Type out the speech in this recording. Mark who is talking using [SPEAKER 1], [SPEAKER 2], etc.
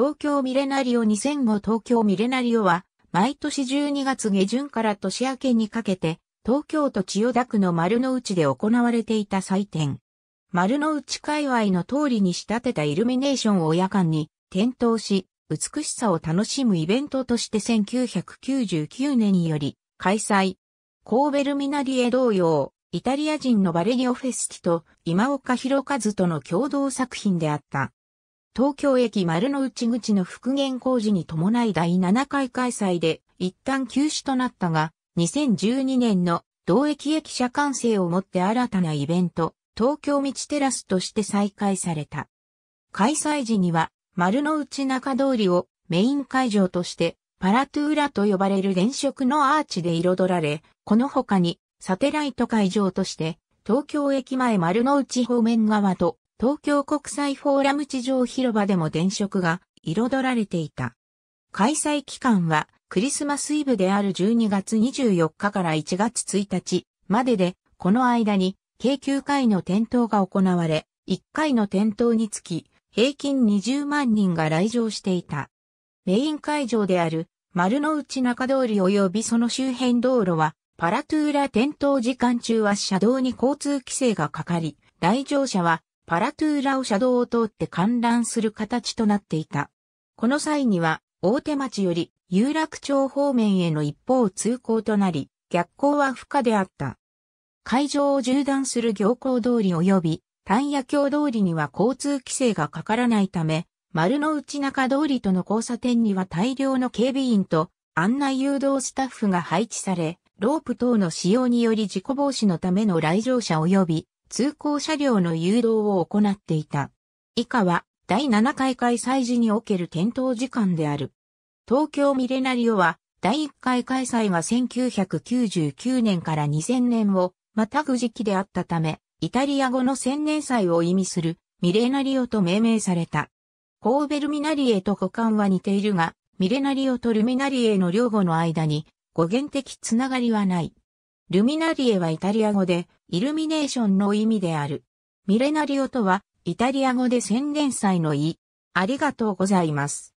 [SPEAKER 1] 東京ミレナリオ2005東京ミレナリオは、毎年12月下旬から年明けにかけて、東京都千代田区の丸の内で行われていた祭典。丸の内界隈の通りに仕立てたイルミネーションを夜間に点灯し、美しさを楽しむイベントとして1999年により開催。神戸ルミナリエ同様、イタリア人のバレリオ・フェスティと今岡弘和との共同作品であった。東京駅丸の内口の復元工事に伴い第7回開催で一旦休止となったが、2012年の同駅駅舎完成をもって新たなイベント、東京道テラスとして再開された。開催時には、丸の内中通りをメイン会場として、パラトゥーラと呼ばれる電飾のアーチで彩られ、この他に、サテライト会場として、東京駅前丸の内方面側と東京国際フォーラム地上広場でも電飾が彩られていた。開催期間はクリスマスイブである12月24日から1月1日までで、この間に計9回の点灯が行われ、1回の点灯につき平均20万人が来場していた。メイン会場である丸の内中通り及びその周辺道路はパラトゥーラ点灯時間中は車道に交通規制がかかり、来場者はパラトゥーラを車道を通って観覧する形となっていた。この際には、大手町より有楽町方面への一方通行となり、逆行は不可であった。会場を縦断する行行通り及び、丹野橋通りには交通規制がかからないため、丸の内中通りとの交差点には大量の警備員と案内誘導スタッフが配置され、ロープ等の使用により事故防止のための来場者及び通行車両の誘導を行っていた。以下は第7回開催時における点灯時間である。東京ミレナリオは第1回開催が1999年から2000年をまたぐ時期であったため、イタリア語の千年祭を意味するミレナリオと命名された。神戸ルミナリエと語感は似ているが、ミレナリオとルミナリエの両語の間に語源的つながりはない。ルミナリエはイタリア語でイルミネーションの意味である。ミレナリオとは、イタリア語で宣伝祭の意。ありがとうございます。